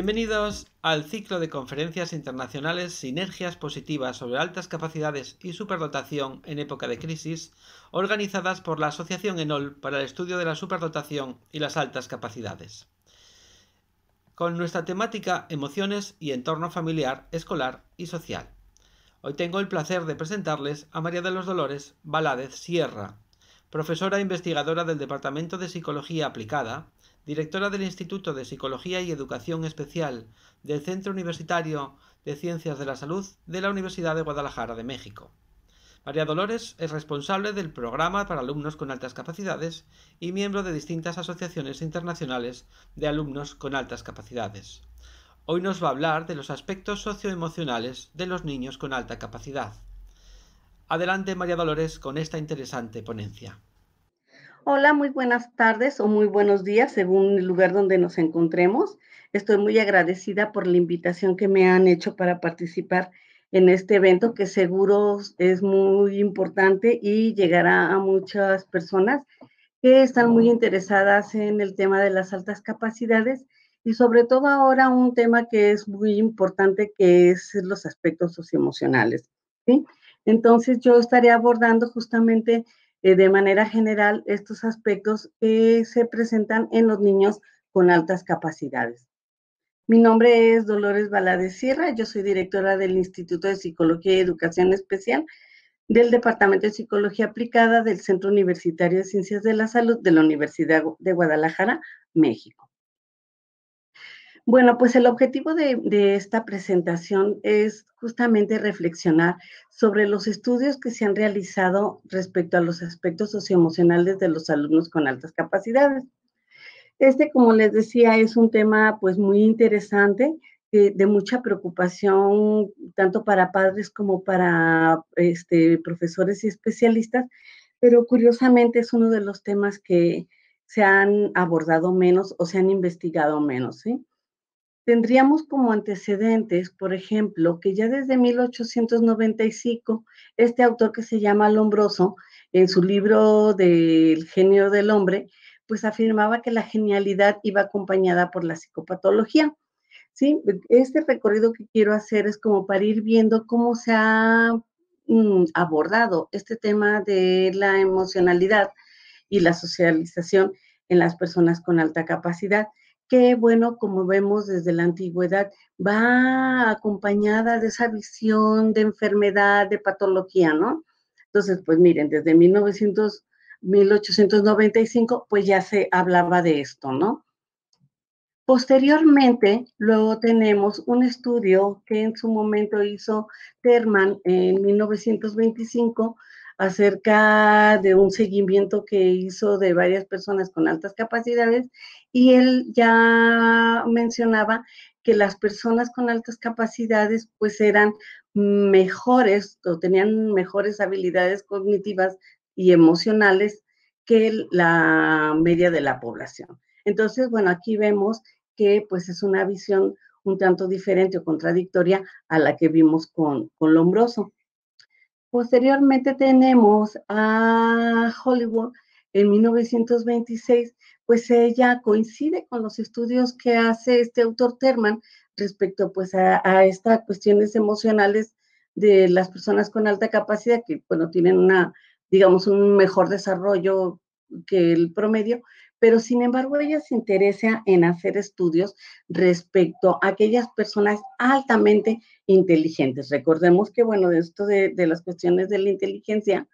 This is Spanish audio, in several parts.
Bienvenidos al ciclo de conferencias internacionales Sinergias Positivas sobre altas capacidades y superdotación en época de crisis, organizadas por la Asociación ENOL para el estudio de la superdotación y las altas capacidades. Con nuestra temática Emociones y entorno familiar, escolar y social. Hoy tengo el placer de presentarles a María de los Dolores Valadez Sierra, profesora e investigadora del Departamento de Psicología Aplicada directora del Instituto de Psicología y Educación Especial del Centro Universitario de Ciencias de la Salud de la Universidad de Guadalajara de México. María Dolores es responsable del programa para alumnos con altas capacidades y miembro de distintas asociaciones internacionales de alumnos con altas capacidades. Hoy nos va a hablar de los aspectos socioemocionales de los niños con alta capacidad. Adelante María Dolores con esta interesante ponencia. Hola, muy buenas tardes o muy buenos días, según el lugar donde nos encontremos. Estoy muy agradecida por la invitación que me han hecho para participar en este evento que seguro es muy importante y llegará a muchas personas que están muy interesadas en el tema de las altas capacidades y sobre todo ahora un tema que es muy importante que es los aspectos socioemocionales. Entonces yo estaré abordando justamente eh, de manera general estos aspectos se presentan en los niños con altas capacidades. Mi nombre es Dolores Balade Sierra, yo soy directora del Instituto de Psicología y Educación Especial del Departamento de Psicología Aplicada del Centro Universitario de Ciencias de la Salud de la Universidad de Guadalajara, México. Bueno, pues el objetivo de, esta presentación es justamente reflexionar sobre los estudios que se han realizado respecto a los aspectos socioemocionales de los alumnos con altas capacidades. Este, como les decía, es un tema pues muy interesante, eh, de mucha preocupación tanto para padres como para este, profesores y especialistas, pero curiosamente es uno de los temas que se han abordado menos o se han investigado menos, ¿sí? tendríamos como antecedentes, por ejemplo, que ya desde 1895, este autor que se llama Lombroso, en su libro del genio del hombre, pues afirmaba que la genialidad iba acompañada por la psicopatología. ¿sí? Este recorrido que quiero hacer es como para ir viendo cómo se ha mm, abordado este tema de la emocionalidad y la socialización en las personas con alta capacidad que, bueno, como vemos desde la antigüedad, va acompañada de esa visión de enfermedad, de patología, ¿no? Entonces, pues miren, desde 1900, 1895, pues ya se hablaba de esto, ¿no? Posteriormente, luego tenemos un estudio que en su momento hizo Terman en 1925 acerca de un seguimiento que hizo de varias personas con altas capacidades y él ya mencionaba que las personas con altas capacidades pues eran mejores o tenían mejores habilidades cognitivas y emocionales que la media de la población. Entonces, bueno, aquí vemos que pues es una visión un tanto diferente o contradictoria a la que vimos con, con Lombroso. Posteriormente tenemos a Hollywood en 1926, pues ella coincide con los estudios que hace este autor Terman respecto pues a, a estas cuestiones emocionales de las personas con alta capacidad que bueno tienen una digamos un mejor desarrollo que el promedio, pero sin embargo ella se interesa en hacer estudios respecto a aquellas personas altamente inteligentes. Recordemos que, bueno, de esto de, las cuestiones de la inteligencia,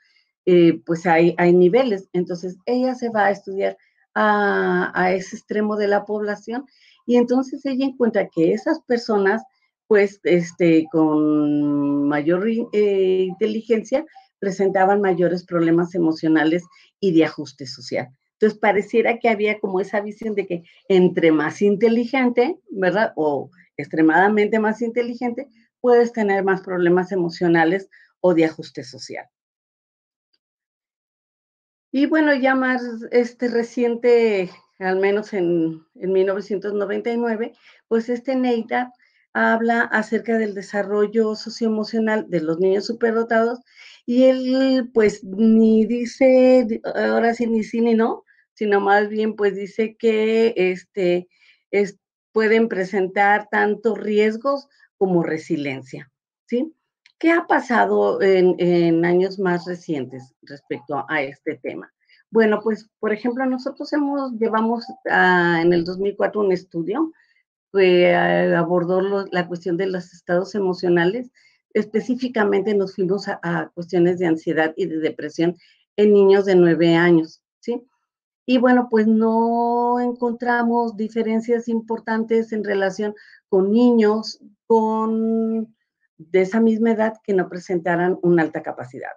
eh, pues hay, niveles. Entonces, ella se va a estudiar a, ese extremo de la población y entonces ella encuentra que esas personas, pues, este, con mayor eh, inteligencia, presentaban mayores problemas emocionales y de ajuste social. Entonces pareciera que había como esa visión de que entre más inteligente, ¿verdad? O extremadamente más inteligente, puedes tener más problemas emocionales o de ajuste social. Y bueno, ya más este reciente, al menos en, en 1999, pues este NEITA habla acerca del desarrollo socioemocional de los niños superdotados y él pues ni dice, ahora sí ni sí ni no, sino más bien pues dice que este, pueden presentar tanto riesgos como resiliencia. ¿sí? ¿Qué ha pasado en, años más recientes respecto a este tema? Bueno, pues por ejemplo, nosotros hemos, llevamos ah, en el 2004 un estudio que eh, abordó la cuestión de los estados emocionales. Específicamente nos fuimos a, cuestiones de ansiedad y de depresión en niños de nueve años, ¿sí? Y bueno, pues no encontramos diferencias importantes en relación con niños con de esa misma edad que no presentaran una alta capacidad.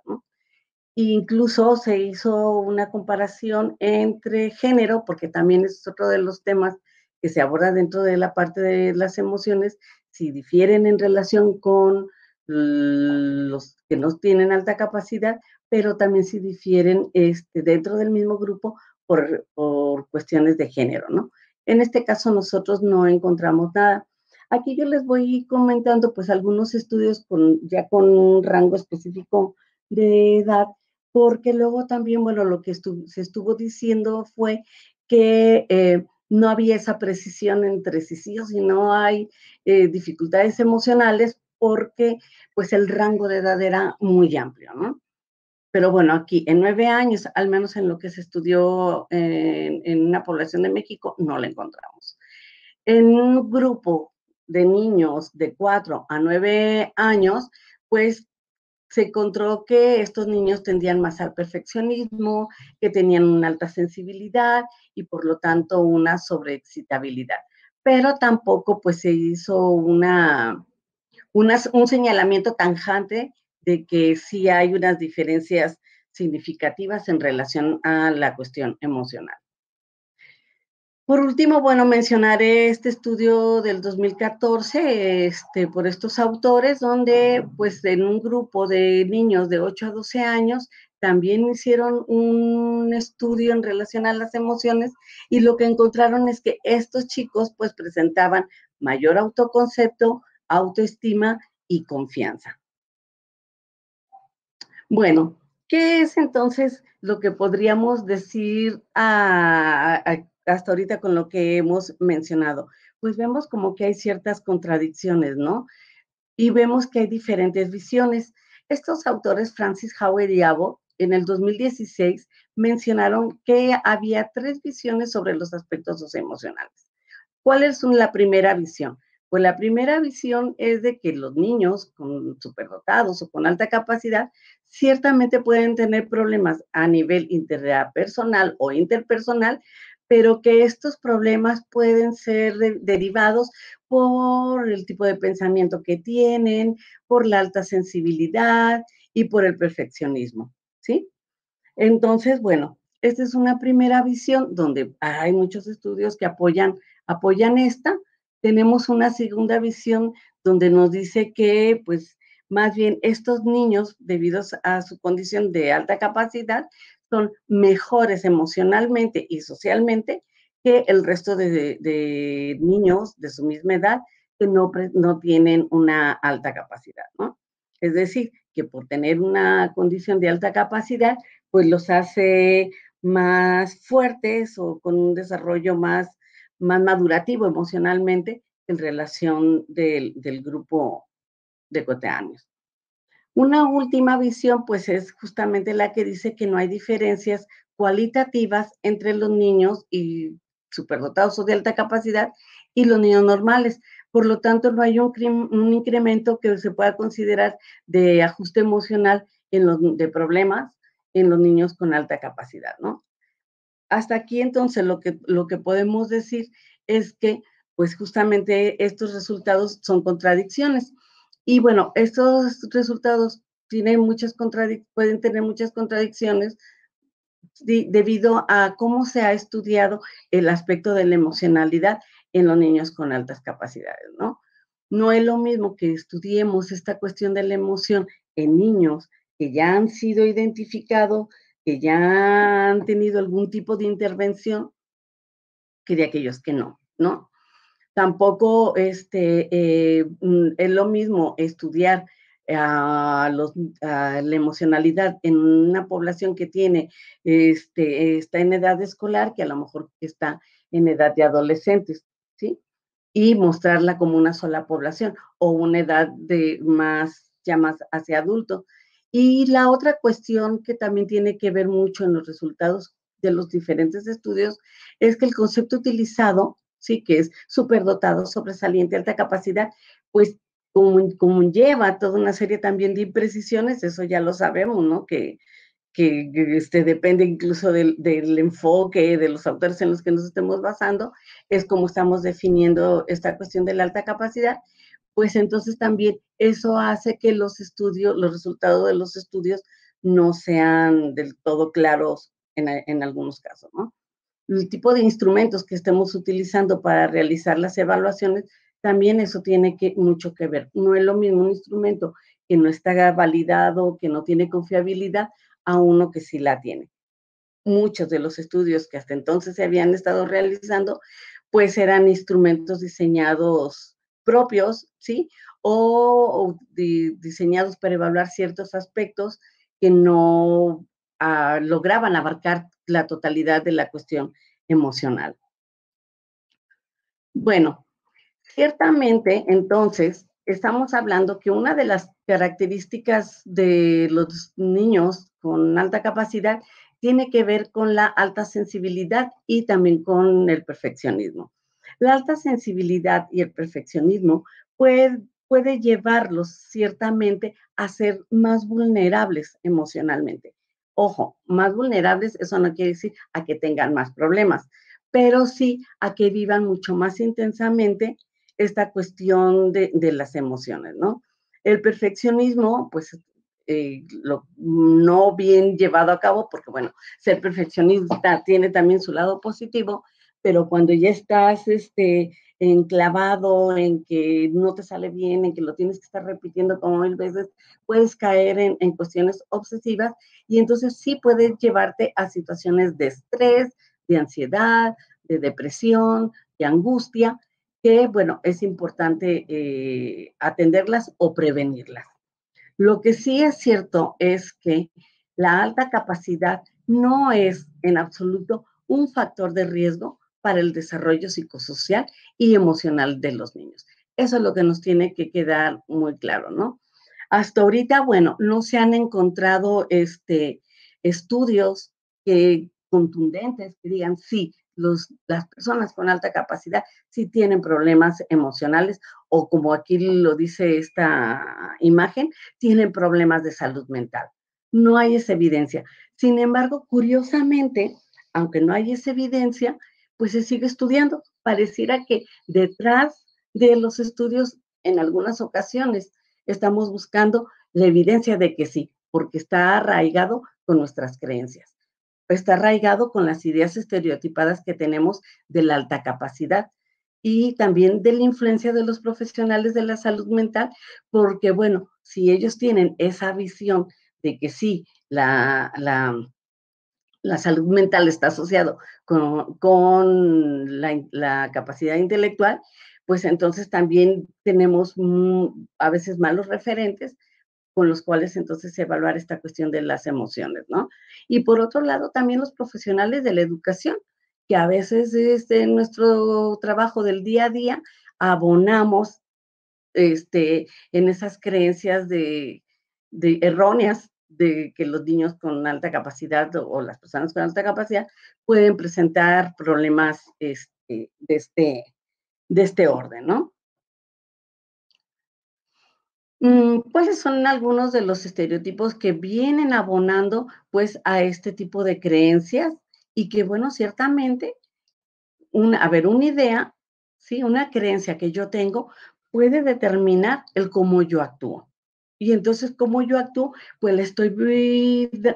Incluso se hizo una comparación entre género, porque también es otro de los temas que se aborda dentro de la parte de las emociones, si difieren en relación con los que no tienen alta capacidad, pero también si difieren este, dentro del mismo grupo por, cuestiones de género, ¿no? En este caso nosotros no encontramos nada. Aquí yo les voy comentando pues algunos estudios ya con un rango específico de edad, porque luego también, bueno, lo que se estuvo diciendo fue que eh, no había esa precisión entre sí sí o si no hay eh, dificultades emocionales porque pues el rango de edad era muy amplio, ¿no? Pero bueno, aquí en nueve años, al menos en lo que se estudió en, una población de México, no la encontramos. En un grupo de niños de cuatro a nueve años, pues se encontró que estos niños tendían más al perfeccionismo, que tenían una alta sensibilidad y por lo tanto una sobreexcitabilidad. Pero tampoco pues se hizo una, un señalamiento tanjante que sí hay unas diferencias significativas en relación a la cuestión emocional. Por último, bueno, mencionaré este estudio del 2014 este, por estos autores, donde pues en un grupo de niños de 8 a 12 años también hicieron un estudio en relación a las emociones y lo que encontraron es que estos chicos pues presentaban mayor autoconcepto, autoestima y confianza. Bueno, ¿qué es entonces lo que podríamos decir hasta ahorita con lo que hemos mencionado? Pues vemos como que hay ciertas contradicciones, ¿no? Y vemos que hay diferentes visiones. Estos autores, Francis Howard y Abo, en el 2016 mencionaron que había tres visiones sobre los aspectos emocionales. ¿Cuál es la primera visión? Pues la primera visión es de que los niños con superdotados o con alta capacidad ciertamente pueden tener problemas a nivel interpersonal o interpersonal, pero que estos problemas pueden ser derivados por el tipo de pensamiento que tienen, por la alta sensibilidad y por el perfeccionismo, ¿sí? Entonces, bueno, esta es una primera visión donde hay muchos estudios que apoyan, apoyan esta, tenemos una segunda visión donde nos dice que, pues, más bien estos niños, debido a su condición de alta capacidad, son mejores emocionalmente y socialmente que el resto de, niños de su misma edad que no, no tienen una alta capacidad, ¿no? Es decir, que por tener una condición de alta capacidad, pues los hace más fuertes o con un desarrollo más más madurativo emocionalmente en relación del, del grupo de coteáneos. Una última visión, pues es justamente la que dice que no hay diferencias cualitativas entre los niños y superdotados o de alta capacidad y los niños normales. Por lo tanto, no hay un, un incremento que se pueda considerar de ajuste emocional en los, de problemas en los niños con alta capacidad, ¿no? hasta aquí entonces lo que, lo que podemos decir es que pues justamente estos resultados son contradicciones. Y bueno, estos resultados tienen muchas pueden tener muchas contradicciones debido a cómo se ha estudiado el aspecto de la emocionalidad en los niños con altas capacidades, ¿no? No es lo mismo que estudiemos esta cuestión de la emoción en niños que ya han sido identificados que ya han tenido algún tipo de intervención que de aquellos que no, ¿no? Tampoco este, eh, mm, es lo mismo estudiar eh, a los, la emocionalidad en una población que tiene, este, está en edad escolar, que a lo mejor está en edad de adolescentes, ¿sí? Y mostrarla como una sola población o una edad de más, ya más hacia adulto, y la otra cuestión que también tiene que ver mucho en los resultados de los diferentes estudios es que el concepto utilizado, sí que es superdotado, sobresaliente, alta capacidad, pues conlleva toda una serie también de imprecisiones, eso ya lo sabemos, ¿no? Que, este, depende incluso del, del, enfoque, de los autores en los que nos estemos basando, es como estamos definiendo esta cuestión de la alta capacidad pues entonces también eso hace que los estudios, los resultados de los estudios no sean del todo claros en, algunos casos, ¿no? El tipo de instrumentos que estemos utilizando para realizar las evaluaciones, también eso tiene mucho que ver. No es lo mismo un instrumento que no está validado, que no tiene confiabilidad, a uno que sí la tiene. Muchos de los estudios que hasta entonces se habían estado realizando, pues eran instrumentos diseñados propios, ¿sí? O, diseñados para evaluar ciertos aspectos que no ah, lograban abarcar la totalidad de la cuestión emocional. Bueno, ciertamente entonces estamos hablando que una de las características de los niños con alta capacidad tiene que ver con la alta sensibilidad y también con el perfeccionismo. La alta sensibilidad y el perfeccionismo puede, puede llevarlos ciertamente a ser más vulnerables emocionalmente. Ojo, más vulnerables, eso no quiere decir a que tengan más problemas, pero sí a que vivan mucho más intensamente esta cuestión de, las emociones, ¿no? El perfeccionismo, pues eh, lo, no bien llevado a cabo, porque bueno, ser perfeccionista tiene también su lado positivo, pero cuando ya estás este, enclavado en que no te sale bien, en que lo tienes que estar repitiendo como mil veces, puedes caer en, cuestiones obsesivas y entonces sí puedes llevarte a situaciones de estrés, de ansiedad, de depresión, de angustia, que bueno, es importante eh, atenderlas o prevenirlas. Lo que sí es cierto es que la alta capacidad no es en absoluto un factor de riesgo para el desarrollo psicosocial y emocional de los niños. Eso es lo que nos tiene que quedar muy claro, ¿no? Hasta ahorita, bueno, no se han encontrado este, estudios que, contundentes que digan sí, los, las personas con alta capacidad sí tienen problemas emocionales o como aquí lo dice esta imagen, tienen problemas de salud mental. No hay esa evidencia. Sin embargo, curiosamente, aunque no hay esa evidencia, pues se sigue estudiando. Pareciera que detrás de los estudios, en algunas ocasiones, estamos buscando la evidencia de que sí, porque está arraigado con nuestras creencias, está arraigado con las ideas estereotipadas que tenemos de la alta capacidad y también de la influencia de los profesionales de la salud mental, porque bueno, si ellos tienen esa visión de que sí, la, la la salud mental está asociado con, la, capacidad intelectual, pues entonces también tenemos a veces malos referentes con los cuales entonces evaluar esta cuestión de las emociones, ¿no? Y por otro lado, también los profesionales de la educación, que a veces este, en nuestro trabajo del día a día abonamos este, en esas creencias de, de erróneas de que los niños con alta capacidad o, las personas con alta capacidad pueden presentar problemas este, este, de, este, orden, ¿no? Mm, ¿Cuáles son algunos de los estereotipos que vienen abonando pues a este tipo de creencias? Y que bueno, ciertamente, a ver, una idea, ¿sí? una creencia que yo tengo puede determinar el cómo yo actúo. Y entonces, ¿cómo yo actúo? Pues le estoy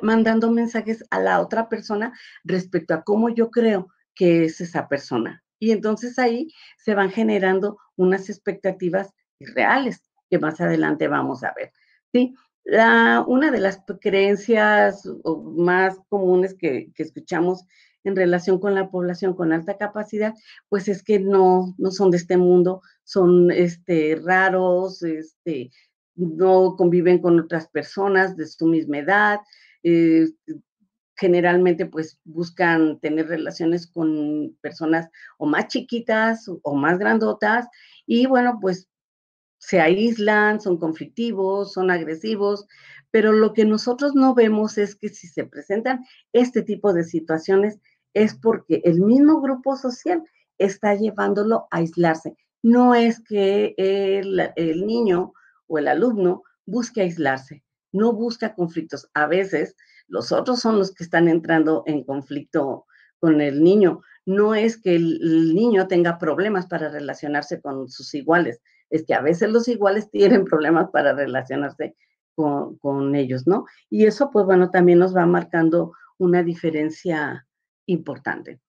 mandando mensajes a la otra persona respecto a cómo yo creo que es esa persona. Y entonces ahí se van generando unas expectativas reales que más adelante vamos a ver. ¿sí? La, una de las creencias más comunes que, escuchamos en relación con la población con alta capacidad, pues es que no, no son de este mundo, son este, raros, este, no conviven con otras personas de su misma edad, eh, generalmente pues buscan tener relaciones con personas o más chiquitas o más grandotas y bueno, pues se aíslan, son conflictivos, son agresivos, pero lo que nosotros no vemos es que si se presentan este tipo de situaciones es porque el mismo grupo social está llevándolo a aislarse. No es que el niño o el alumno busca aislarse, no busca conflictos. A veces los otros son los que están entrando en conflicto con el niño. No es que el niño tenga problemas para relacionarse con sus iguales, es que a veces los iguales tienen problemas para relacionarse con, con ellos, ¿no? Y eso, pues bueno, también nos va marcando una diferencia importante.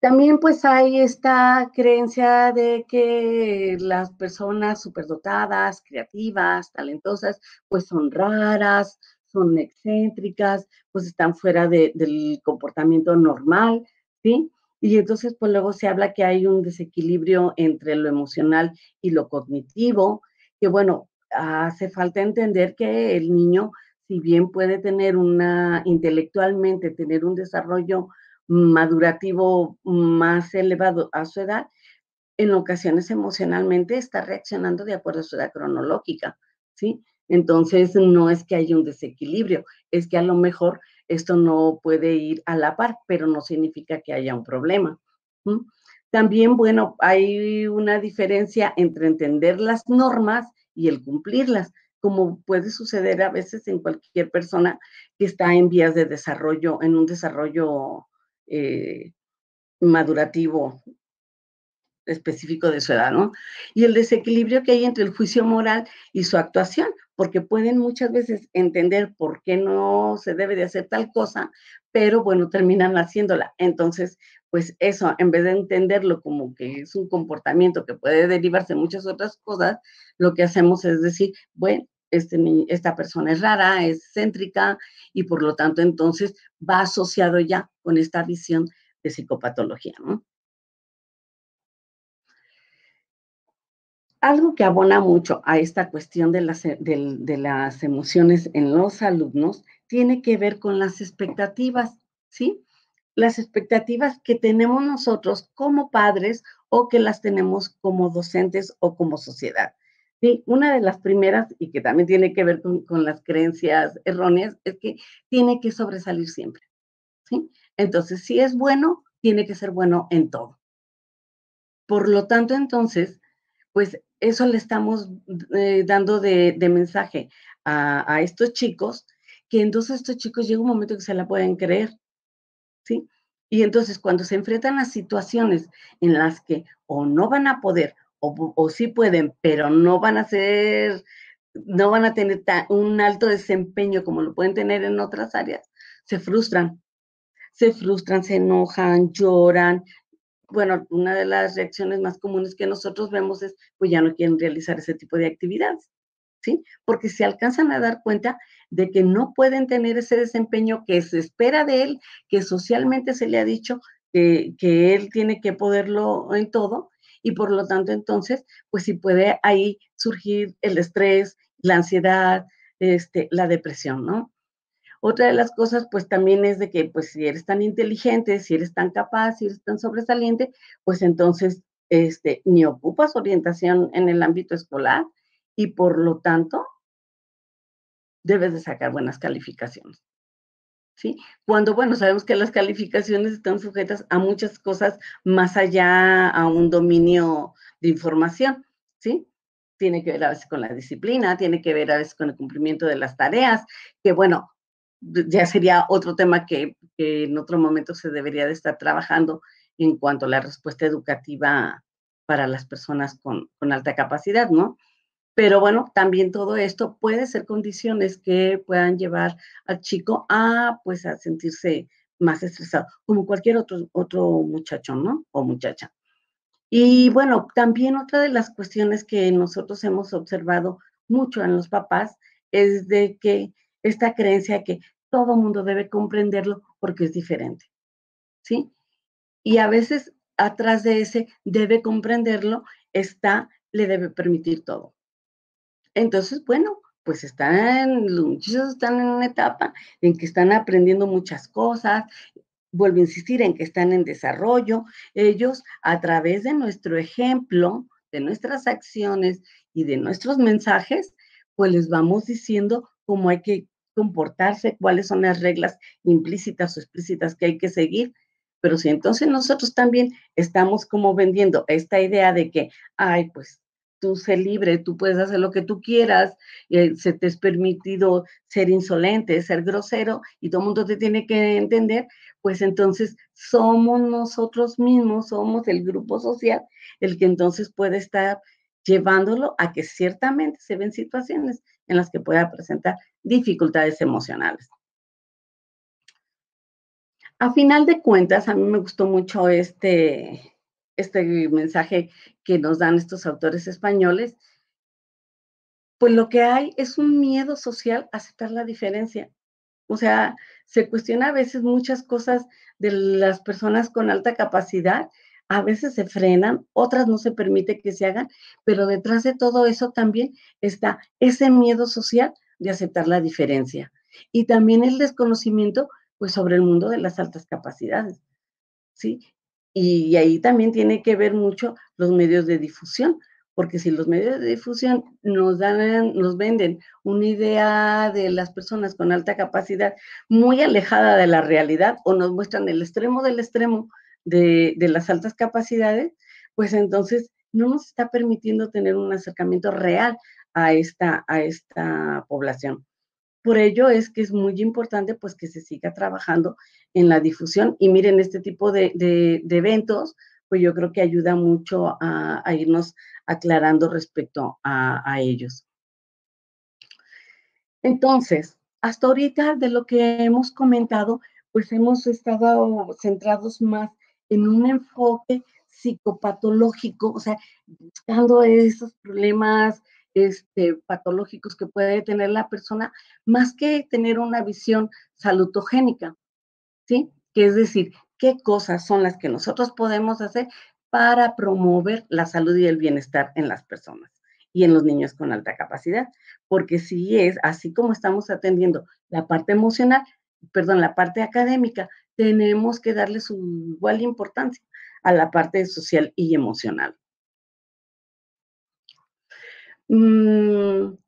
También pues hay esta creencia de que las personas superdotadas, creativas, talentosas, pues son raras, son excéntricas, pues están fuera de, del comportamiento normal, ¿sí? Y entonces pues luego se habla que hay un desequilibrio entre lo emocional y lo cognitivo, que bueno, hace falta entender que el niño, si bien puede tener una, intelectualmente, tener un desarrollo madurativo más elevado a su edad, en ocasiones emocionalmente está reaccionando de acuerdo a su edad cronológica, ¿sí? Entonces, no es que haya un desequilibrio, es que a lo mejor esto no puede ir a la par, pero no significa que haya un problema. También, bueno, hay una diferencia entre entender las normas y el cumplirlas, como puede suceder a veces en cualquier persona que está en vías de desarrollo, en un desarrollo eh, madurativo específico de su edad, ¿no? Y el desequilibrio que hay entre el juicio moral y su actuación, porque pueden muchas veces entender por qué no se debe de hacer tal cosa, pero bueno, terminan haciéndola. Entonces, pues eso, en vez de entenderlo como que es un comportamiento que puede derivarse en muchas otras cosas, lo que hacemos es decir, bueno, este, esta persona es rara, es céntrica y por lo tanto entonces va asociado ya con esta visión de psicopatología. Algo que abona mucho a esta cuestión de las, de las emociones en los alumnos tiene que ver con las expectativas, ¿sí? Las expectativas que tenemos nosotros como padres o que las tenemos como docentes o como sociedad. Sí, una de las primeras, y que también tiene que ver con, las creencias erróneas, es que tiene que sobresalir siempre. ¿sí? Entonces, si es bueno, tiene que ser bueno en todo. Por lo tanto, entonces, pues eso le estamos eh, dando de, mensaje a, estos chicos, que entonces estos chicos llega un momento que se la pueden creer. ¿sí? Y entonces cuando se enfrentan a situaciones en las que o no van a poder o, sí pueden, pero no van a ser, no van a tener un alto desempeño como lo pueden tener en otras áreas, se frustran, se frustran, se enojan, lloran. Bueno, una de las reacciones más comunes que nosotros vemos es, pues ya no quieren realizar ese tipo de actividades, ¿sí? Porque se alcanzan a dar cuenta de que no pueden tener ese desempeño que se espera de él, que socialmente se le ha dicho que, que él tiene que poderlo en todo, y por lo tanto entonces, pues si puede ahí surgir el estrés, la ansiedad, este, la depresión, ¿no? Otra de las cosas, pues también es de que, pues si eres tan inteligente, si eres tan capaz, si eres tan sobresaliente, pues entonces, este, ni ocupas orientación en el ámbito escolar y por lo tanto, debes de sacar buenas calificaciones. ¿sí? Cuando, bueno, sabemos que las calificaciones están sujetas a muchas cosas más allá a un dominio de información, ¿sí? Tiene que ver a veces con la disciplina, tiene que ver a veces con el cumplimiento de las tareas, que bueno, ya sería otro tema que, en otro momento se debería de estar trabajando en cuanto a la respuesta educativa para las personas con, con alta capacidad, ¿no? Pero bueno, también todo esto puede ser condiciones que puedan llevar al chico a, pues, a sentirse más estresado, como cualquier otro, otro muchacho, ¿no? O muchacha. Y bueno, también otra de las cuestiones que nosotros hemos observado mucho en los papás es de que esta creencia que todo mundo debe comprenderlo porque es diferente, ¿sí? Y a veces atrás de ese debe comprenderlo está, le debe permitir todo. Entonces, bueno, pues están, los muchachos están en una etapa en que están aprendiendo muchas cosas, vuelvo a insistir en que están en desarrollo, ellos a través de nuestro ejemplo, de nuestras acciones y de nuestros mensajes, pues les vamos diciendo cómo hay que comportarse, cuáles son las reglas implícitas o explícitas que hay que seguir. Pero si entonces nosotros también estamos como vendiendo esta idea de que, ay, pues tú sé libre, tú puedes hacer lo que tú quieras, eh, se te es permitido ser insolente, ser grosero y todo el mundo te tiene que entender, pues entonces somos nosotros mismos, somos el grupo social el que entonces puede estar llevándolo a que ciertamente se ven situaciones en las que pueda presentar dificultades emocionales. A final de cuentas, a mí me gustó mucho este, este mensaje que nos dan estos autores españoles, pues lo que hay es un miedo social a aceptar la diferencia. O sea, se cuestiona a veces muchas cosas de las personas con alta capacidad, a veces se frenan, otras no se permite que se hagan, pero detrás de todo eso también está ese miedo social de aceptar la diferencia y también el desconocimiento pues sobre el mundo de las altas capacidades. ¿Sí? Y ahí también tiene que ver mucho los medios de difusión, porque si los medios de difusión nos dan, nos venden una idea de las personas con alta capacidad muy alejada de la realidad o nos muestran el extremo del extremo de, de las altas capacidades, pues entonces no nos está permitiendo tener un acercamiento real a esta, a esta población. Por ello es que es muy importante pues que se siga trabajando en la difusión y miren este tipo de, eventos, pues yo creo que ayuda mucho a, irnos aclarando respecto a, a, ellos. Entonces, hasta ahorita de lo que hemos comentado, pues hemos estado centrados más en un enfoque psicopatológico, o sea, buscando esos problemas este, patológicos que puede tener la persona, más que tener una visión salutogénica, ¿sí? Que es decir, qué cosas son las que nosotros podemos hacer para promover la salud y el bienestar en las personas y en los niños con alta capacidad. Porque si es así como estamos atendiendo la parte emocional, perdón, la parte académica, tenemos que darle su igual importancia a la parte social y emocional. Mm,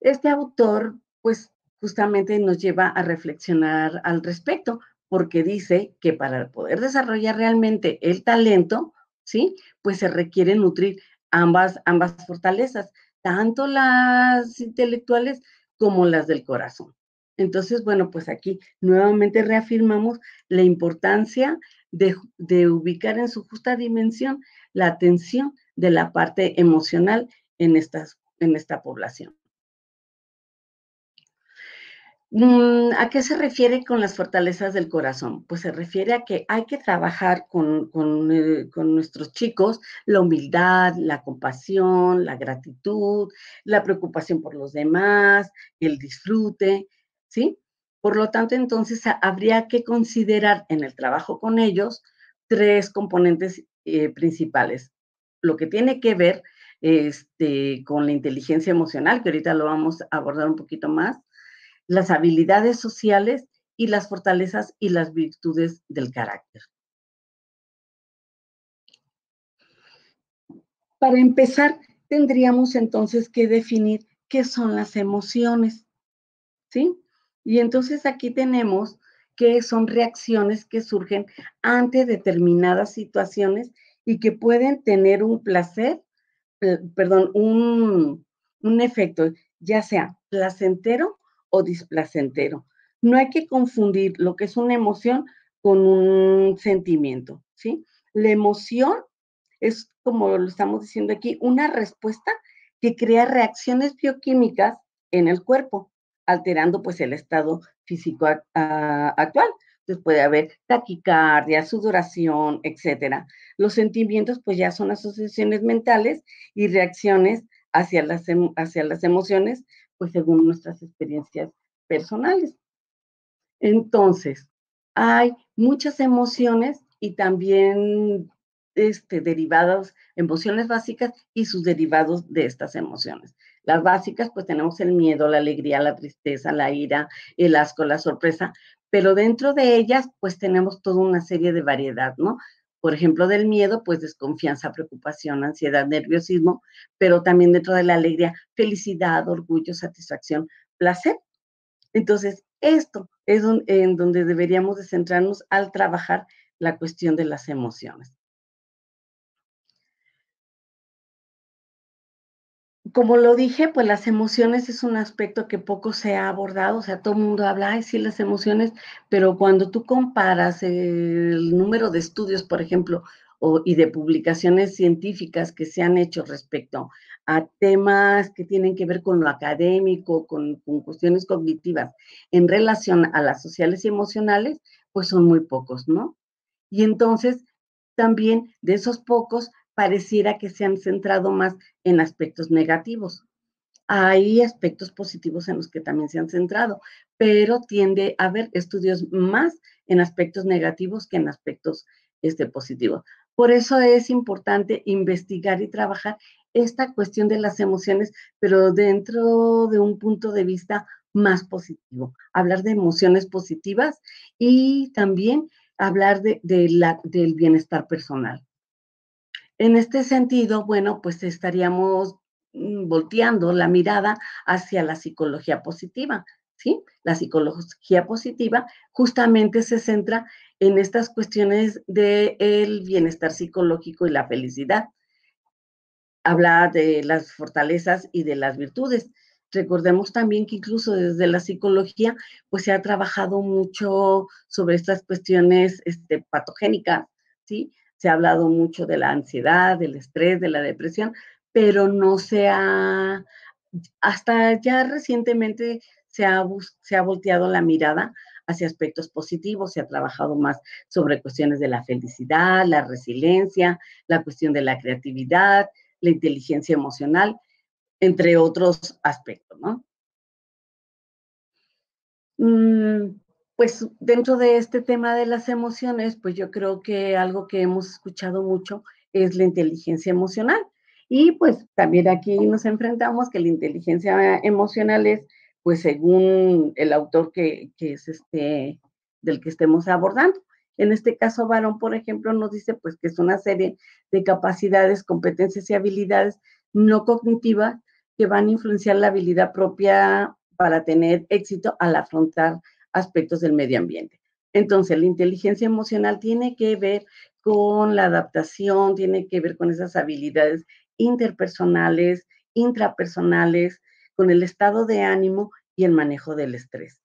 este autor, pues justamente nos lleva a reflexionar al respecto, porque dice que para poder desarrollar realmente el talento, ¿sí? Pues se requiere nutrir ambas, ambas fortalezas, tanto las intelectuales como las del corazón. Entonces, bueno, pues aquí nuevamente reafirmamos la importancia de, de, ubicar en su justa dimensión la atención de la parte emocional en estas en esta población. Mm, ¿A qué se refiere con las fortalezas del corazón? Pues se refiere a que hay que trabajar eh, con, nuestros chicos la humildad, la compasión, la gratitud, la preocupación por los demás, el disfrute, ¿sí? Por lo tanto, entonces habría que considerar en el trabajo con ellos tres componentes eh, principales. Lo que tiene que ver este, con la inteligencia emocional, que ahorita lo vamos a abordar un poquito más, las habilidades sociales y las fortalezas y las virtudes del carácter. Para empezar, tendríamos entonces que definir qué son las emociones, ¿sí? Y entonces aquí tenemos que son reacciones que surgen ante determinadas situaciones y que pueden tener un placer eh, perdón, un, efecto, ya sea placentero o displacentero. No hay que confundir lo que es una emoción con un sentimiento, ¿sí? La emoción es, como lo estamos diciendo aquí, una respuesta que crea reacciones bioquímicas en el cuerpo, alterando pues el estado físico actual. Pues, puede haber taquicardia, sudoración, etcétera. Los sentimientos pues ya son asociaciones mentales y reacciones hacia las, em, emociones pues según nuestras experiencias personales. Entonces, hay muchas emociones y también este, derivadas, emociones básicas y sus derivados de estas emociones. Las básicas, pues tenemos el miedo, la alegría, la tristeza, la ira, el asco, la sorpresa, pero dentro de ellas, pues tenemos toda una serie de variedad, ¿no? Por ejemplo, del miedo, pues desconfianza, preocupación, ansiedad, nerviosismo, pero también dentro de la alegría, felicidad, orgullo, satisfacción, placer. Entonces, esto es en donde deberíamos de centrarnos al trabajar la cuestión de las emociones. como lo dije, pues las emociones es un aspecto que poco se ha abordado, o sea, todo el mundo habla, ay, sí, las emociones, pero cuando tú comparas el número de estudios, por ejemplo, y de publicaciones científicas que se han hecho respecto a temas que tienen que ver con lo académico, con cuestiones cognitivas, en relación a las sociales y emocionales, pues son muy pocos, ¿no? Y entonces, también de esos pocos, pareciera que se han centrado más en aspectos negativos. Hay aspectos positivos en los que también se han centrado, pero tiende a haber estudios más en aspectos negativos que en aspectos este, positivos. Por eso es importante investigar y trabajar esta cuestión de las emociones, pero dentro de un punto de vista más positivo. Hablar de emociones positivas y también hablar de la, del bienestar personal. En este sentido, bueno, pues estaríamos mm, volteando la mirada hacia la psicología positiva, ¿sí? La psicología positiva justamente se centra en estas cuestiones del el bienestar psicológico y la felicidad. Habla de las fortalezas y de las virtudes. Recordemos también que incluso desde la psicología, pues se ha trabajado mucho sobre estas cuestiones este, patogénicas, ¿sí? se ha hablado mucho de la ansiedad, del estrés, de la depresión, pero no se ha, hasta ya recientemente se ha, se ha volteado la mirada hacia aspectos positivos, se ha trabajado más sobre cuestiones de la felicidad, la resiliencia, la cuestión de la creatividad, la inteligencia emocional, entre otros aspectos, ¿no? Mm, pues dentro de este tema de las emociones, pues yo creo que algo que hemos escuchado mucho es la inteligencia emocional. Y pues también aquí nos enfrentamos que la inteligencia emocional es, pues según el autor que, es este, del que estemos abordando. En este caso, Varón, por ejemplo, nos dice pues que es una serie de capacidades, competencias y habilidades no cognitivas que van a influenciar la habilidad propia para tener éxito al afrontar aspectos del medio ambiente. Entonces, la inteligencia emocional tiene que ver con la adaptación, tiene que ver con esas habilidades interpersonales, intrapersonales, con el estado de ánimo y el manejo del estrés.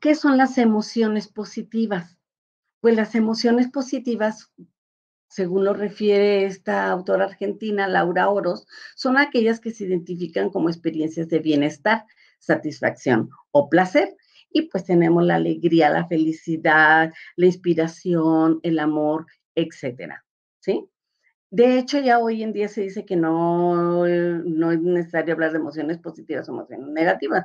¿Qué son las emociones positivas? Pues las emociones positivas, según lo refiere esta autora argentina, Laura Oros, son aquellas que se identifican como experiencias de bienestar satisfacción o placer. Y pues tenemos la alegría, la felicidad, la inspiración, el amor, etcétera. ¿Sí? De hecho, ya hoy en día se dice que no, no es necesario hablar de emociones positivas o emociones negativas,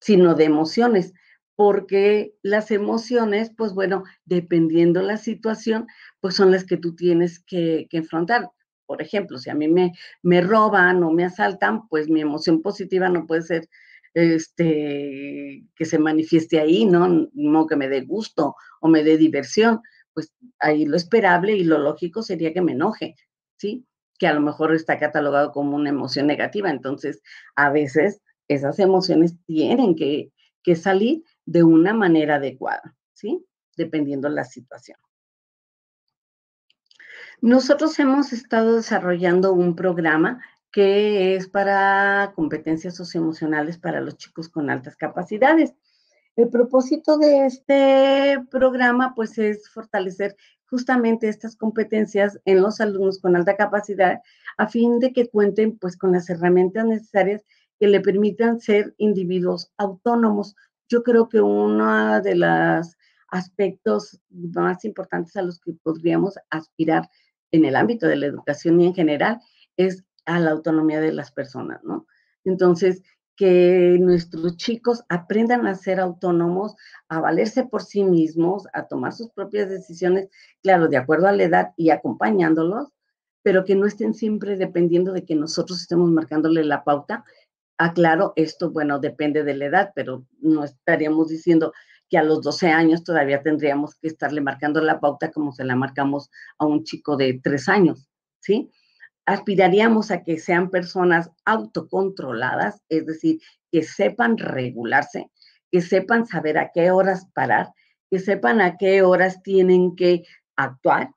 sino de emociones, porque las emociones, pues bueno, dependiendo la situación, pues son las que tú tienes que, enfrentar. Por ejemplo, si a mí me, me roban o me asaltan, pues mi emoción positiva no puede ser este, que se manifieste ahí, ¿no? No que me dé gusto o me dé diversión, pues ahí lo esperable y lo lógico sería que me enoje, ¿sí? Que a lo mejor está catalogado como una emoción negativa, entonces a veces esas emociones tienen que, que salir de una manera adecuada, ¿sí? Dependiendo la situación. Nosotros hemos estado desarrollando un programa que es para competencias socioemocionales para los chicos con altas capacidades. El propósito de este programa pues es fortalecer justamente estas competencias en los alumnos con alta capacidad a fin de que cuenten pues con las herramientas necesarias que le permitan ser individuos autónomos. Yo creo que uno de los aspectos más importantes a los que podríamos aspirar en el ámbito de la educación y en general es a la autonomía de las personas, ¿no? Entonces, que nuestros chicos aprendan a ser autónomos, a valerse por sí mismos, a tomar sus propias decisiones, claro, de acuerdo a la edad y acompañándolos, pero que no estén siempre dependiendo de que nosotros estemos marcándole la pauta. Ah, claro, esto, bueno, depende de la edad, pero no estaríamos diciendo que a los 12 años todavía tendríamos que estarle marcando la pauta como se la marcamos a un chico de 3 años, ¿sí? aspiraríamos a que sean personas autocontroladas, es decir, que sepan regularse, que sepan saber a qué horas parar, que sepan a qué horas tienen que actuar,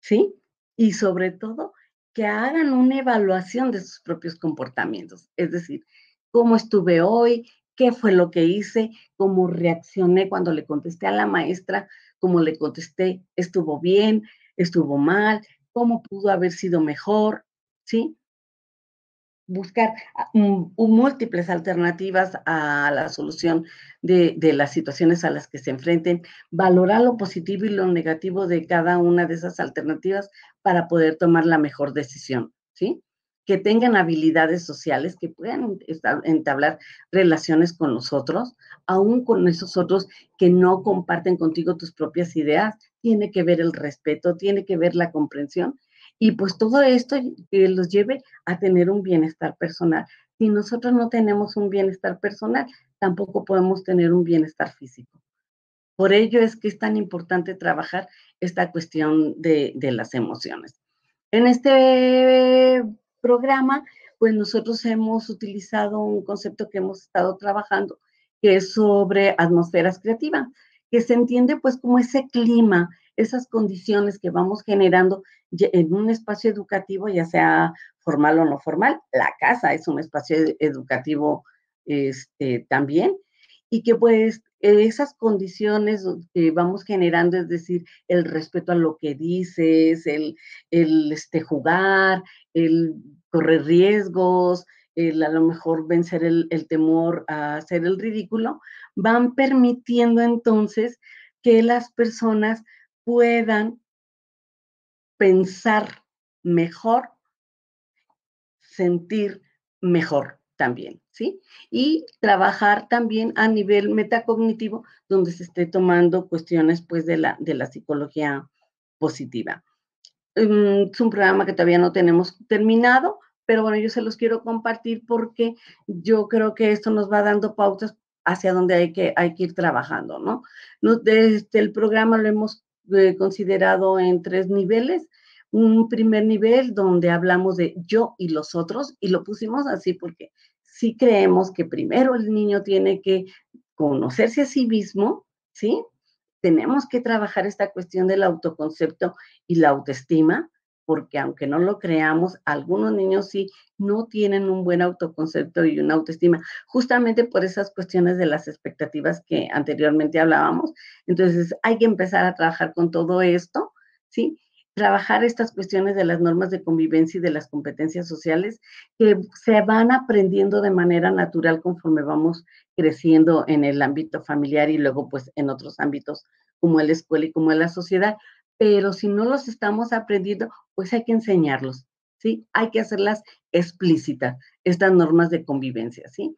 ¿sí? Y sobre todo, que hagan una evaluación de sus propios comportamientos, es decir, cómo estuve hoy, qué fue lo que hice, cómo reaccioné cuando le contesté a la maestra, cómo le contesté, estuvo bien, estuvo mal, cómo pudo haber sido mejor, ¿sí? Buscar ah, múltiples alternativas a la solución de, de, las situaciones a las que se enfrenten, valorar lo positivo y lo negativo de cada una de esas alternativas para poder tomar la mejor decisión, ¿sí? Que tengan habilidades sociales, que puedan entablar relaciones con los otros, aún con esos otros que no comparten contigo tus propias ideas. Tiene que ver el respeto, tiene que ver la comprensión y pues todo esto los lleve a tener un bienestar personal. Si nosotros no tenemos un bienestar personal, tampoco podemos tener un bienestar físico. Por ello es que es tan importante trabajar esta cuestión de, de las emociones. En este programa, pues nosotros hemos utilizado un concepto que hemos estado trabajando, que es sobre atmósferas creativas que se entiende pues como ese clima, esas condiciones que vamos generando en un espacio educativo, ya sea formal o no formal. La casa es un espacio e, educativo este, también y que pues esas condiciones que vamos generando, es decir, el respeto a lo que dices, el, el este, jugar, el correr riesgos, a lo mejor vencer el, temor a hacer el ridículo, van permitiendo entonces que las personas puedan pensar mejor, sentir mejor también, ¿sí? Y trabajar también a nivel metacognitivo, donde se esté tomando cuestiones, pues, de la, psicología positiva. Mm, es un programa que todavía no tenemos terminado, pero bueno, yo se los quiero compartir porque yo creo que esto nos va dando pautas hacia donde hay que, hay que ir trabajando, ¿no? Desde este, el programa lo hemos eh, considerado en tres niveles. Un primer nivel donde hablamos de yo y los otros y lo pusimos así porque sí creemos que primero el niño tiene que conocerse a sí mismo, ¿sí? Tenemos que trabajar esta cuestión del autoconcepto y la autoestima, porque aunque no lo creamos, algunos niños sí no tienen un buen autoconcepto y una autoestima, justamente por esas cuestiones de las expectativas que anteriormente hablábamos. Entonces, hay que empezar a trabajar con todo esto, ¿sí? Trabajar estas cuestiones de las normas de convivencia y de las competencias sociales que se van aprendiendo de manera natural conforme vamos creciendo en el ámbito familiar y luego pues en otros ámbitos como la escuela y como en la sociedad pero si no los estamos aprendiendo, pues hay que enseñarlos, ¿sí? Hay que hacerlas explícitas, estas normas de convivencia, ¿sí?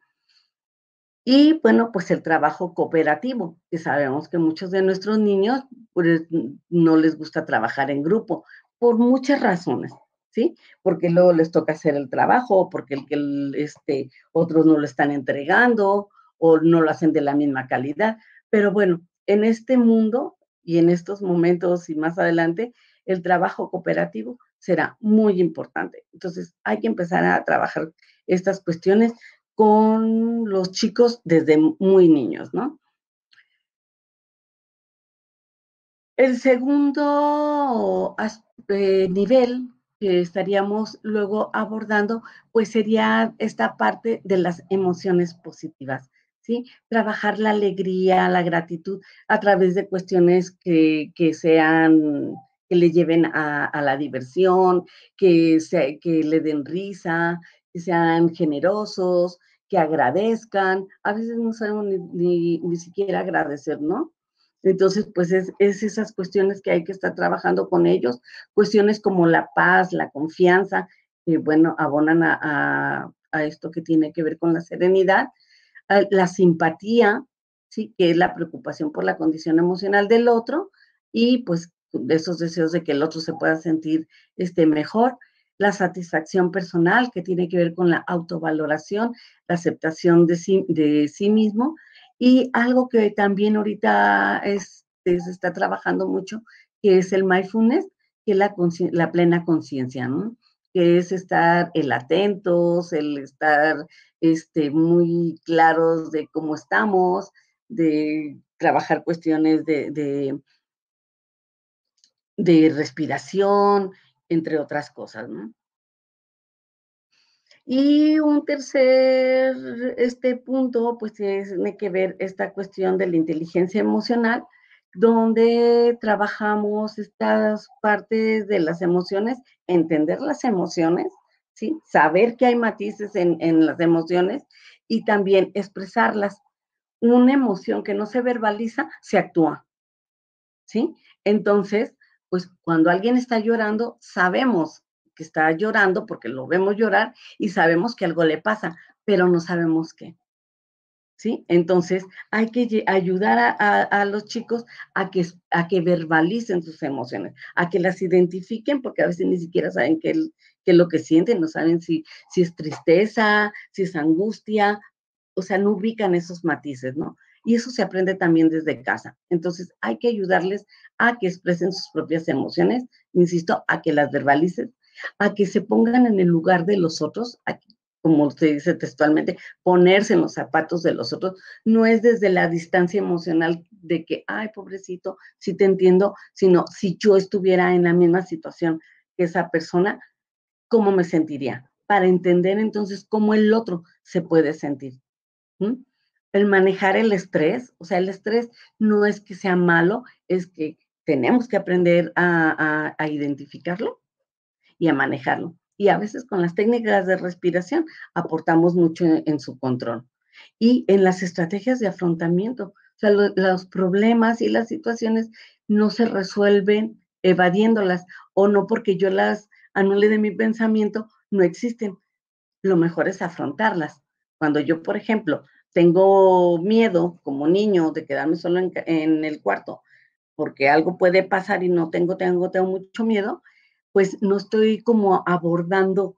Y bueno, pues el trabajo cooperativo, que sabemos que muchos de nuestros niños pues, no les gusta trabajar en grupo por muchas razones, ¿sí? Porque luego les toca hacer el trabajo, porque el que este, otros no lo están entregando o no lo hacen de la misma calidad. Pero bueno, en este mundo y en estos momentos y más adelante, el trabajo cooperativo será muy importante. Entonces, hay que empezar a trabajar estas cuestiones con los chicos desde muy niños, ¿no? El segundo eh, nivel que estaríamos luego abordando, pues sería esta parte de las emociones positivas. Trabajar la alegría, la gratitud a través de cuestiones que, sean que le lleven a, la diversión, que, que le den risa, que sean generosos, que agradezcan. A veces no sabemos ni, ni, siquiera agradecer, ¿no? Entonces, pues es, es, esas cuestiones que hay que estar trabajando con ellos, cuestiones como la paz, la confianza, que bueno, abonan a, a esto que tiene que ver con la serenidad la simpatía, ¿sí? que es la preocupación por la condición emocional del otro y pues esos deseos de que el otro se pueda sentir este, mejor, la satisfacción personal que tiene que ver con la autovaloración, la aceptación de sí, mismo y algo que también ahorita eh, se está trabajando mucho, que es el mindfulness, que es la, la plena conciencia. ¿no? que es estar el atentos, el estar este, muy claros de cómo estamos, de trabajar cuestiones de, de, respiración, entre otras cosas, ¿no? Y un tercer este punto, pues tiene que ver esta cuestión de la inteligencia emocional, donde trabajamos estas partes de las emociones, entender las emociones, ¿sí? saber que hay matices en, en las emociones y también expresarlas. Una emoción que no se verbaliza, se actúa. ¿Sí? Entonces, pues cuando alguien está llorando, sabemos que está llorando porque lo vemos llorar y sabemos que algo le pasa, pero no sabemos qué. ¿sí? Entonces, hay que ayudar a, los chicos a que, a que verbalicen sus emociones, a que las identifiquen, porque a veces ni siquiera saben qué es lo que sienten, no saben si, si es tristeza, si es angustia, o sea, no ubican esos matices, ¿no? Y eso se aprende también desde casa. Entonces, hay que ayudarles a que expresen sus propias emociones, insisto, a que las verbalicen, a que se pongan en el lugar de los otros, a como usted dice textualmente, ponerse en los zapatos de los otros, no es desde la distancia emocional de que, ay, pobrecito, sí te entiendo, sino si yo estuviera en la misma situación que esa persona, ¿cómo me sentiría? Para entender entonces cómo el otro se puede sentir. El manejar el estrés, o sea, el estrés no es que sea malo, es que tenemos que aprender a identificarlo y a manejarlo y a veces con las técnicas de respiración aportamos mucho en, su control. Y en las estrategias de afrontamiento, o sea, los problemas y las situaciones no se resuelven evadiéndolas o no porque yo las anule de mi pensamiento, no existen. Lo mejor es afrontarlas. Cuando yo, por ejemplo, tengo miedo como niño de quedarme solo en el cuarto porque algo puede pasar y no tengo, tengo, tengo mucho miedo, pues no estoy como abordando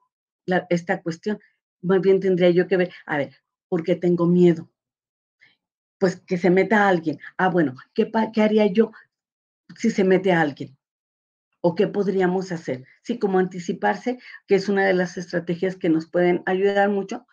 esta cuestión. Más bien tendría yo que ver, a ver, ¿por qué tengo miedo? Pues que se meta alguien. Ah, bueno, ¿qué, qué haría yo si se mete a alguien? ¿O qué podríamos hacer? Sí, como anticiparse, que es una de las estrategias que nos pueden ayudar mucho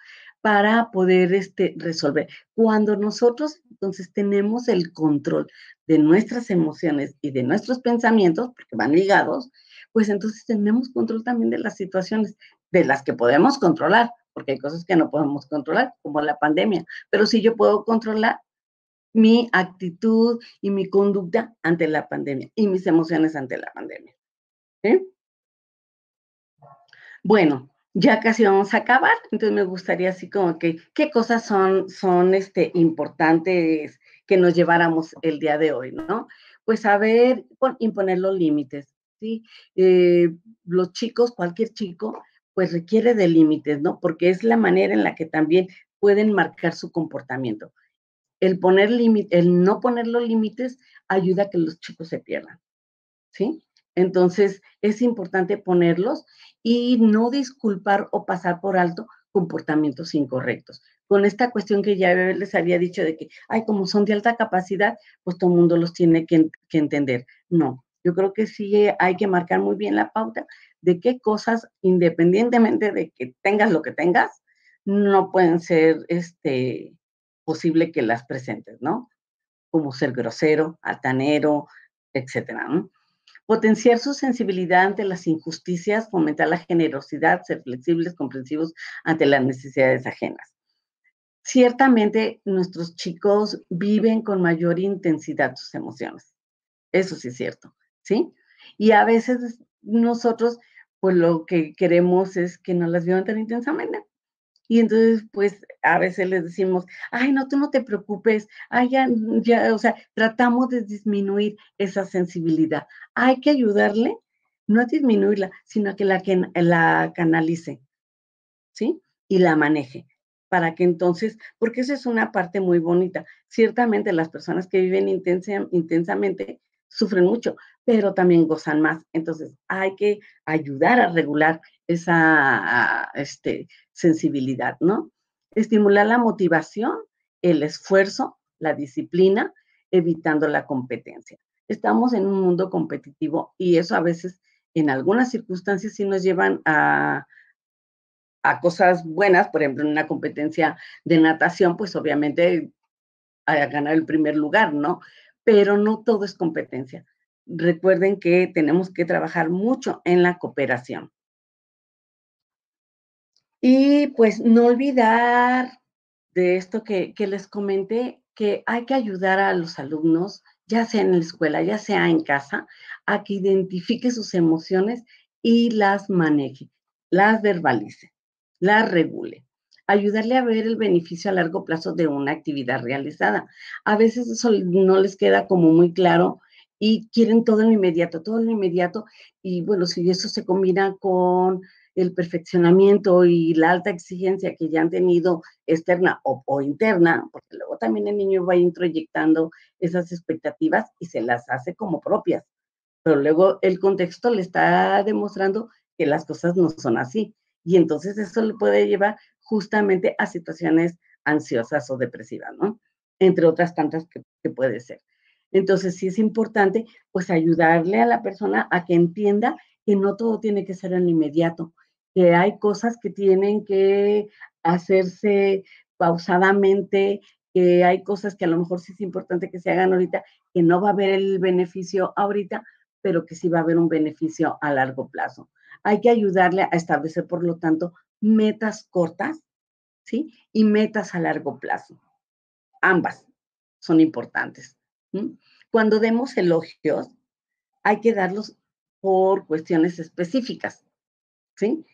para poder este, resolver. Cuando nosotros entonces tenemos el control de nuestras emociones y de nuestros pensamientos, porque van ligados, pues entonces tenemos control también de las situaciones, de las que podemos controlar, porque hay cosas que no podemos controlar, como la pandemia, pero sí yo puedo controlar mi actitud y mi conducta ante la pandemia y mis emociones ante la pandemia. ¿Sí? Bueno, ya casi vamos a acabar, entonces me gustaría así como que, ¿qué cosas son, son este, importantes que nos lleváramos el día de hoy, ¿no? Pues saber imponer los límites, ¿sí? Eh, los chicos, cualquier chico, pues requiere de límites, ¿no? Porque es la manera en la que también pueden marcar su comportamiento. El, poner el no poner los límites ayuda a que los chicos se pierdan, ¿sí? Entonces, es importante ponerlos y no disculpar o pasar por alto comportamientos incorrectos. Con esta cuestión que ya les había dicho de que, ay, como son de alta capacidad, pues todo el mundo los tiene que, entender. No, yo creo que sí hay que marcar muy bien la pauta de qué cosas, independientemente de que tengas lo que tengas, no pueden ser este, posible que las presentes, ¿no? Como ser grosero, altanero, etcétera. ¿no? potenciar su sensibilidad ante las injusticias, fomentar la generosidad, ser flexibles, comprensivos ante las necesidades ajenas. Ciertamente, nuestros chicos viven con mayor intensidad sus emociones. Eso sí es cierto, ¿sí? Y a veces nosotros, pues lo que queremos es que no las vivan tan intensamente. Y entonces, pues a veces les decimos, ay, no, tú no te preocupes, ay, ya, mm, ya, o sea, tratamos de disminuir esa sensibilidad. Hay que ayudarle, no a disminuirla, sino a que la, que la canalice, ¿sí? Y la maneje, para que entonces, porque esa es una parte muy bonita. Ciertamente las personas que viven intensa, intensamente sufren mucho, pero también gozan más. Entonces hay que ayudar a regular esa ah, este, sensibilidad, ¿no? Estimular la motivación, el esfuerzo, la disciplina, evitando la competencia. Estamos en un mundo competitivo y eso a veces, en algunas circunstancias, sí nos llevan a, a cosas buenas, por ejemplo, en una competencia de natación, pues obviamente a ganar el primer lugar, ¿no? Pero no todo es competencia recuerden que tenemos que trabajar mucho en la cooperación. Y pues no olvidar de esto que, les comenté, que hay que ayudar a los alumnos, ya sea en la escuela, ya sea en casa, a que identifique sus emociones y las maneje, las verbalice, las regule. Ayudarle a ver el beneficio a largo plazo de una actividad realizada. A veces eso no les queda como muy claro y quieren todo en lo inmediato, todo en lo inmediato. Y bueno, si eso se combina con el perfeccionamiento y la alta exigencia que ya han tenido externa o, interna, porque luego también el niño va introyectando esas expectativas y se las hace como propias, pero luego el contexto le está demostrando que las cosas no son así y entonces eso le puede llevar justamente a situaciones ansiosas o depresivas, ¿no? Entre otras tantas que puede ser. Entonces, sí es importante, pues, ayudarle a la persona a que entienda que no todo tiene que ser en inmediato, que hay cosas que tienen que hacerse pausadamente, que hay cosas que a lo mejor sí es importante que se hagan ahorita, que no va a haber el beneficio ahorita, pero que sí va a haber un beneficio a largo plazo. Hay que ayudarle a establecer, por lo tanto, metas cortas, ¿sí? Y metas a largo plazo. Ambas son importantes. Cuando demos elogios, hay que darlos por cuestiones específicas, ¿sí?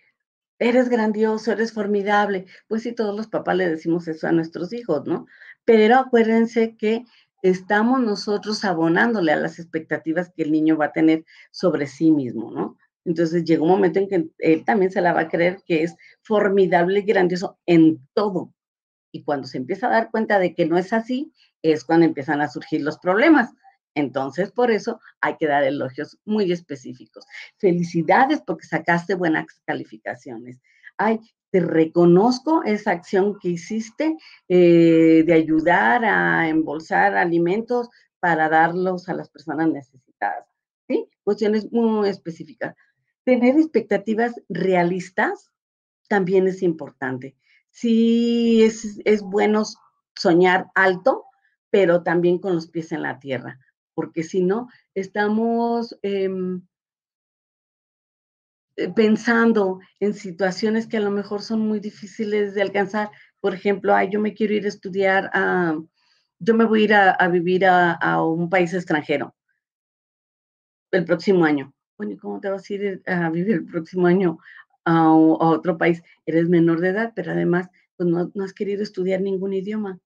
Eres grandioso, eres formidable. Pues sí, todos los papás le decimos eso a nuestros hijos, ¿no? Pero acuérdense que estamos nosotros abonándole a las expectativas que el niño va a tener sobre sí mismo, ¿no? Entonces llega un momento en que él también se la va a creer que es formidable y grandioso en todo. Y cuando se empieza a dar cuenta de que no es así, es cuando empiezan a surgir los problemas. Entonces, por eso hay que dar elogios muy específicos. Felicidades porque sacaste buenas calificaciones. Ay, te reconozco esa acción que hiciste eh, de ayudar a embolsar alimentos para darlos a las personas necesitadas. ¿Sí? Cuestiones muy específicas. Tener expectativas realistas también es importante. Sí, es, es bueno soñar alto, pero también con los pies en la tierra, porque si no, estamos em, eh, pensando en situaciones que a lo mejor son muy difíciles de alcanzar. Por ejemplo, ay, yo me quiero ir a estudiar a, yo me voy a ir a, vivir a, un país extranjero el próximo año. Bueno, cómo te vas a ir a vivir el próximo año a, otro país? Eres menor de edad, pero además pues no has querido estudiar ningún idioma.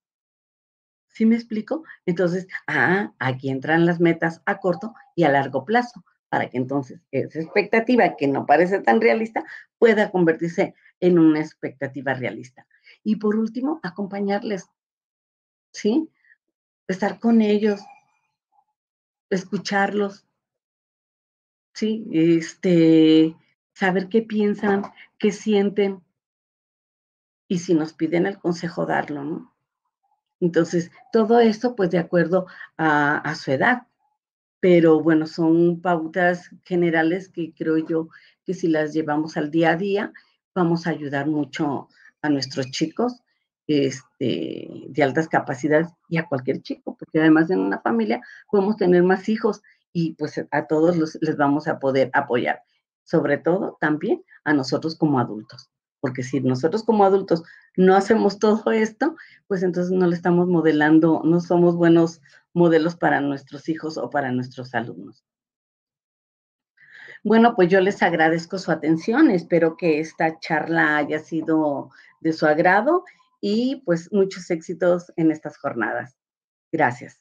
¿Sí me explico? Entonces, ah, aquí entran las metas a corto y a largo plazo, para que entonces esa expectativa que no parece tan realista pueda convertirse en una expectativa realista. Y por último, acompañarles, ¿sí? Estar con ellos, escucharlos, ¿sí? Este, saber qué piensan, qué sienten, y si nos piden el consejo, darlo, ¿no? Entonces, todo esto pues de acuerdo a, su edad. Pero bueno, son pautas generales que creo yo que si las llevamos al día a día, vamos a ayudar mucho a nuestros chicos este, de altas capacidades y a cualquier chico, porque además en una familia podemos tener más hijos y pues a todos los, les vamos a poder apoyar, sobre todo también a nosotros como adultos porque si nosotros como adultos no hacemos todo esto, pues entonces no le estamos modelando, no somos buenos modelos para nuestros hijos o para nuestros alumnos. Bueno, pues yo les agradezco su atención, espero que esta charla haya sido de su agrado y pues muchos éxitos en estas jornadas. Gracias.